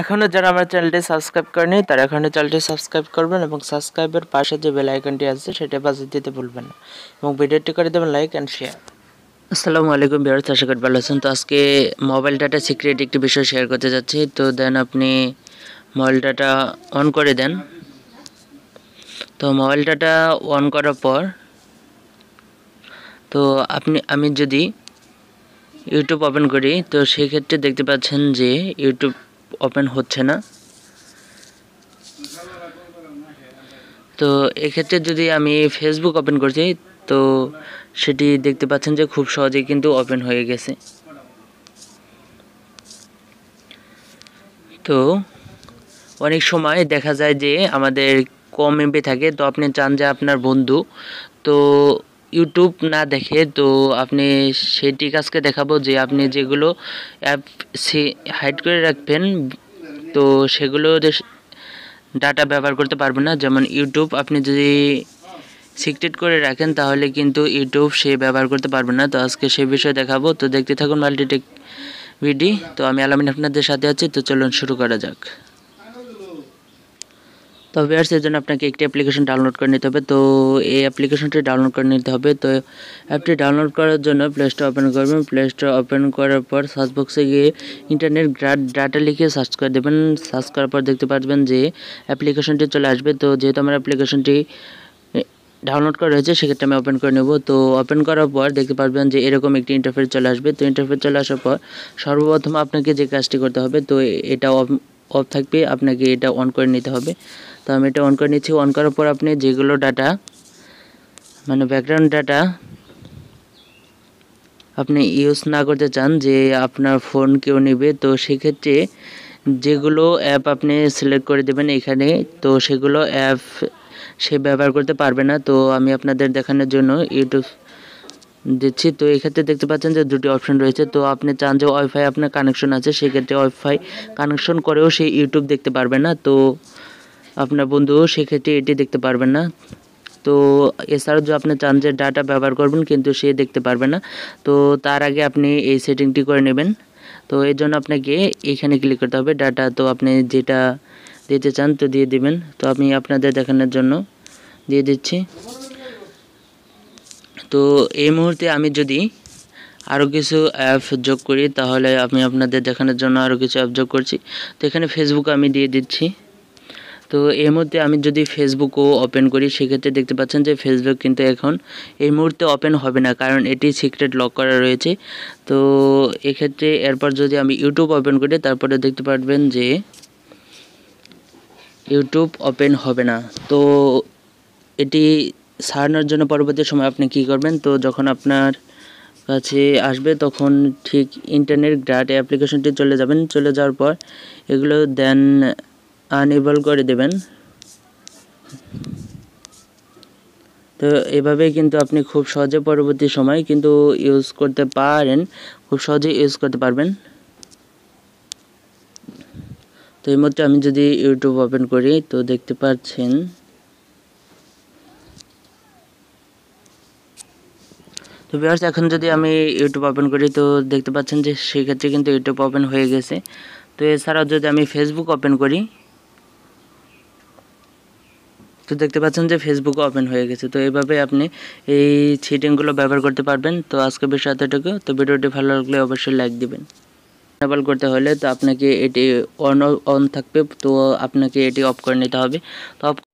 এখনও যারা আমার চ্যানেলটি সাবস্ক্রাইব করেনি তারা এখনও চ্যানেলটি সাবস্ক্রাইব করবেন এবং সাবস্ক্রাইবের পাশে যে বেল আইকনটি আছে সেটা বাজিয়ে দিতে ভুলবেন না এবং ভিডিওটি করে দেবেন লাইক অ্যান্ড শেয়ার আসসালামু আলাইকুম বিহার আশা করি ভালো আছেন তো আজকে মোবাইল ডাটা সিক্রেট একটি বিষয় শেয়ার করতে যাচ্ছি তো দেন আপনি মোবাইল ডাটা অন করে দেন তো মোবাইল ডাটা অন করার পর তো আপনি আমি যদি ইউটিউব ওপেন করি তো সেক্ষেত্রে দেখতে পাচ্ছেন যে ইউটিউব ওপেন হচ্ছে না তো এক্ষেত্রে যদি আমি ফেসবুক ওপেন করছি তো সেটি দেখতে পাচ্ছেন যে খুব সহজেই কিন্তু ওপেন হয়ে গেছে তো অনেক সময় দেখা যায় যে আমাদের কম এমপি থাকে তো আপনি চান যে আপনার বন্ধু তো ইউটিউব না দেখে তো আপনি সেটি কাজকে দেখাবো যে আপনি যেগুলো অ্যাপ সে হাইড করে রাখবেন তো সেগুলো ডাটা ব্যবহার করতে পারবেন না যেমন ইউটিউব আপনি যদি সিক্রেট করে রাখেন তাহলে কিন্তু ইউটিউব সে ব্যবহার করতে পারবে না তো আজকে সে বিষয়ে দেখাবো তো দেখতে থাকুন মাল্টিটেক ভিডি তো আমি আলামিন আপনাদের সাথে আছি তো চলুন শুরু করা যাক তো ভিউয়ার্স এর জন্য আপনাকে একটি অ্যাপ্লিকেশন ডাউনলোড করে নিতে হবে তো এই অ্যাপ্লিকেশনটি ডাউনলোড করে নিতে হবে তো অ্যাপটি ডাউনলোড করার জন্য প্লে স্টোর ওপেন করবেন প্লে স্টোর ওপেন করার পর সার্চ বক্সে গিয়ে ইন্টারনেট ডাটা লিখে সার্চ করে দেবেন সার্চ করার পর দেখতে পারবেন যে অ্যাপ্লিকেশনটি চলে আসবে তো যেহেতু আমার অ্যাপ্লিকেশনটি ডাউনলোড করা রয়েছে সেক্ষেত্রে আমি ওপেন করে নেব তো ওপেন করার পর দেখতে পারবেন যে এরকম একটি ইন্টারফেস চলে আসবে তো ইন্টারফেস চলে আসার পর সর্বপ্রথম আপনাকে যে কাজটি করতে হবে তো এটা অফ থাকবে আপনাকে এটা অন করে নিতে হবে তো আমি এটা অন করে নিচ্ছি অন করার পর আপনি যেগুলো ডাটা মানে ব্যাকগ্রাউন্ড ডাটা আপনি ইউজ না করতে চান যে আপনার ফোন কেউ নেবে তো সেক্ষেত্রে যেগুলো অ্যাপ আপনি সিলেক্ট করে দেবেন এখানে তো সেগুলো অ্যাপ সে ব্যবহার করতে পারবে না তো আমি আপনাদের দেখানোর জন্য ইউটিউব দিচ্ছি তো এক্ষেত্রে দেখতে পাচ্ছেন যে দুটি অপশন রয়েছে তো আপনি চান যে ওয়াইফাই আপনার কানেকশন আছে সেক্ষেত্রে ওয়াইফাই কানেকশন করেও সে ইউটিউব দেখতে পারবে না তো আপনার বন্ধু সেক্ষেত্রে এটি দেখতে পারবেন না তো এছাড়াও যে আপনি চান যে ডাটা ব্যবহার করবেন কিন্তু সে দেখতে পারবে না তো তার আগে আপনি এই সেটিংটি করে নেবেন তো এর জন্য আপনাকে এখানে ক্লিক করতে হবে ডাটা তো আপনি যেটা দিতে চান তো দিয়ে দিবেন তো আমি আপনাদের দেখানোর জন্য দিয়ে দিচ্ছি তো এই মুহূর্তে আমি যদি আরও কিছু অ্যাপ যোগ করি তাহলে আমি আপনাদের দেখানোর জন্য আরও কিছু অ্যাপ যোগ করছি তো এখানে ফেসবুক আমি দিয়ে দিচ্ছি তো এই মুহূর্তে আমি যদি ফেসবুকও ওপেন করি সেক্ষেত্রে দেখতে পাচ্ছেন যে ফেসবুক কিন্তু এখন এই মুহূর্তে ওপেন হবে না কারণ এটি সিক্রেট লক করা রয়েছে তো এক্ষেত্রে এরপর যদি আমি ইউটিউব ওপেন করি তারপরে দেখতে পারবেন যে ইউটিউব ওপেন হবে না তো এটি সারানোর জন্য পরবর্তী সময় আপনি কি করবেন তো যখন আপনার কাছে আসবে তখন ঠিক ইন্টারনেট গ্রাট অ্যাপ্লিকেশনটি চলে যাবেন চলে যাওয়ার পর এগুলো দেন আনএবল করে দেবেন তো এভাবে কিন্তু আপনি খুব সহজে পরবর্তী সময় কিন্তু ইউজ করতে পারেন খুব সহজে ইউজ করতে পারবেন তো এই মধ্যে আমি যদি ইউটিউব ওপেন করি তো দেখতে পাচ্ছেন তো বিহার্স এখন যদি আমি ইউটিউব ওপেন করি তো দেখতে পাচ্ছেন যে সেক্ষেত্রে কিন্তু ইউটিউব ওপেন হয়ে গেছে তো এছাড়াও যদি আমি ফেসবুক ওপেন করি তো দেখতে পাচ্ছেন যে ফেসবুক ওপেন হয়ে গেছে তো এইভাবে আপনি এই চিটিংগুলো ব্যবহার করতে পারবেন তো আজকে বেশ এতটুকু তো ভিডিওটি ভালো লাগলে অবশ্যই লাইক দিবেন এনেবল করতে হলে তো আপনাকে এটি অন অন থাকবে তো আপনাকে এটি অফ করে নিতে হবে তো অফ